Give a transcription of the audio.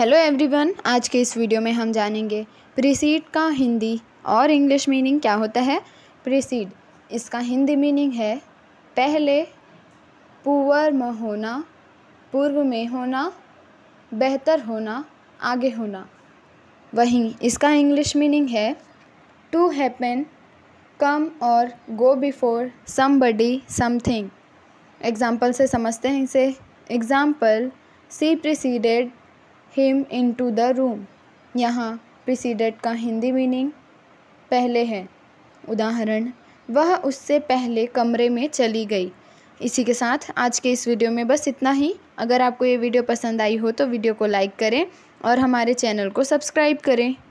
hello everyone आज के इस वीडियो में हम जानेंगे प्रिसीड का हिंदी और इंग्लिश मीनिंग क्या होता है प्रिसीड इसका हिंदी मीनिंग है पहले पूर्व में होना पूर्व में होना बेहतर होना आगे होना वहीं इसका इंग्लिश मीनिंग है टू हैपन कम और go before somebody something example से समझते हैं इसे example she preceded him into the room यहाँ प्रिसीडेड का हिंदी मीनिंग पहले है उदाहरण वह उससे पहले कमरे में चली गई इसी के साथ आज के इस वीडियो में बस इतना ही अगर आपको ये वीडियो पसंद आई हो तो वीडियो को लाइक करें और हमारे चैनल को सब्सक्राइब करें